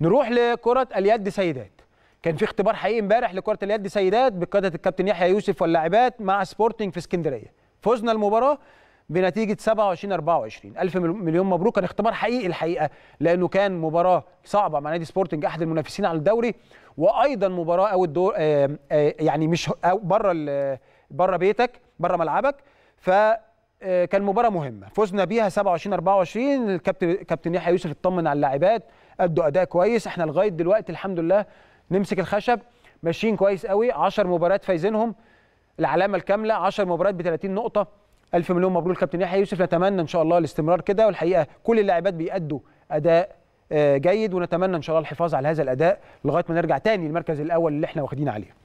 نروح لكره اليد سيدات كان في اختبار حقيقي امبارح لكره اليد سيدات بقياده الكابتن يحيى يوسف واللاعبات مع سبورتنج في اسكندريه فزنا المباراه بنتيجه 27 24 الف مليون مبروك كان اختبار حقيقي الحقيقه لانه كان مباراه صعبه مع نادي سبورتنج احد المنافسين على الدوري وايضا مباراه او الدور آه، آه، يعني مش بره بره بيتك بره ملعبك ف آه، كان مباراه مهمه فزنا بيها 27 24 الكابتن كابتن يحيى يوسف اطمن على اللاعبات ادوا اداء كويس احنا لغايه دلوقتي الحمد لله نمسك الخشب ماشيين كويس قوي 10 مباريات فايزينهم العلامه الكامله 10 مباريات ب 30 نقطه الف مليون مبروك كابتن يحيى يوسف نتمنى ان شاء الله الاستمرار كده والحقيقه كل اللاعبات بيأدوا اداء آه، جيد ونتمنى ان شاء الله الحفاظ على هذا الاداء لغايه ما نرجع تاني للمركز الاول اللي احنا واخدين عليه